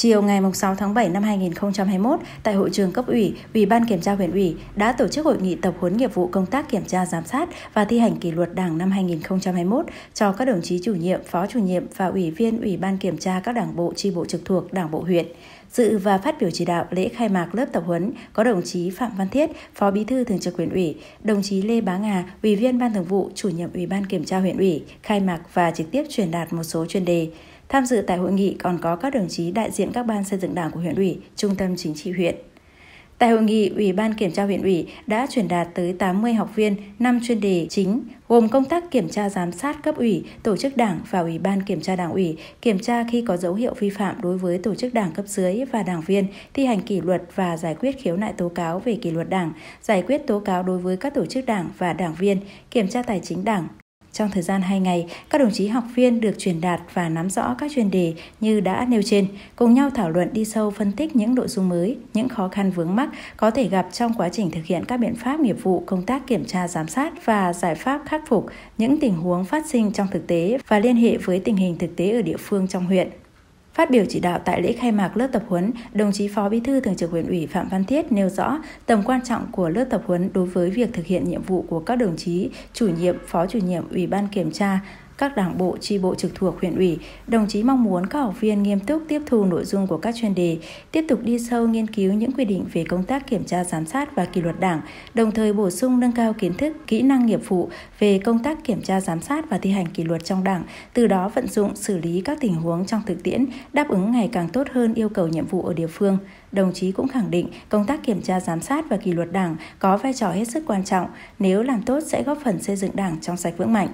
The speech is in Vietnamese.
Chiều ngày 6 tháng 7 năm 2021, tại hội trường cấp ủy, Ủy ban kiểm tra huyện ủy đã tổ chức hội nghị tập huấn nghiệp vụ công tác kiểm tra giám sát và thi hành kỷ luật Đảng năm 2021 cho các đồng chí chủ nhiệm, phó chủ nhiệm và ủy viên Ủy ban kiểm tra các đảng bộ chi bộ trực thuộc Đảng bộ huyện. Dự và phát biểu chỉ đạo lễ khai mạc lớp tập huấn có đồng chí Phạm Văn Thiết, Phó Bí thư Thường trực huyện ủy, đồng chí Lê Bá Ngà, Ủy viên Ban Thường vụ, Chủ nhiệm Ủy ban Kiểm tra huyện ủy, khai mạc và trực tiếp truyền đạt một số chuyên đề. Tham dự tại hội nghị còn có các đồng chí đại diện các ban xây dựng đảng của huyện ủy, trung tâm chính trị huyện. Tại hội nghị, Ủy ban Kiểm tra huyện ủy đã truyền đạt tới 80 học viên 5 chuyên đề chính, gồm công tác kiểm tra giám sát cấp ủy, tổ chức đảng và Ủy ban Kiểm tra đảng ủy, kiểm tra khi có dấu hiệu vi phạm đối với tổ chức đảng cấp dưới và đảng viên, thi hành kỷ luật và giải quyết khiếu nại tố cáo về kỷ luật đảng, giải quyết tố cáo đối với các tổ chức đảng và đảng viên, kiểm tra tài chính đảng, trong thời gian 2 ngày, các đồng chí học viên được truyền đạt và nắm rõ các chuyên đề như đã nêu trên, cùng nhau thảo luận đi sâu phân tích những nội dung mới, những khó khăn vướng mắc có thể gặp trong quá trình thực hiện các biện pháp nghiệp vụ công tác kiểm tra giám sát và giải pháp khắc phục những tình huống phát sinh trong thực tế và liên hệ với tình hình thực tế ở địa phương trong huyện. Phát biểu chỉ đạo tại lễ khai mạc lớp tập huấn, đồng chí Phó Bí thư Thường trực huyện ủy Phạm Văn Thiết nêu rõ tầm quan trọng của lớp tập huấn đối với việc thực hiện nhiệm vụ của các đồng chí chủ nhiệm, phó chủ nhiệm Ủy ban kiểm tra các đảng bộ, tri bộ trực thuộc huyện ủy, đồng chí mong muốn các học viên nghiêm túc tiếp thu nội dung của các chuyên đề, tiếp tục đi sâu nghiên cứu những quy định về công tác kiểm tra giám sát và kỷ luật đảng, đồng thời bổ sung nâng cao kiến thức, kỹ năng nghiệp vụ về công tác kiểm tra giám sát và thi hành kỷ luật trong đảng, từ đó vận dụng xử lý các tình huống trong thực tiễn, đáp ứng ngày càng tốt hơn yêu cầu nhiệm vụ ở địa phương. Đồng chí cũng khẳng định công tác kiểm tra giám sát và kỷ luật đảng có vai trò hết sức quan trọng, nếu làm tốt sẽ góp phần xây dựng đảng trong sạch vững mạnh.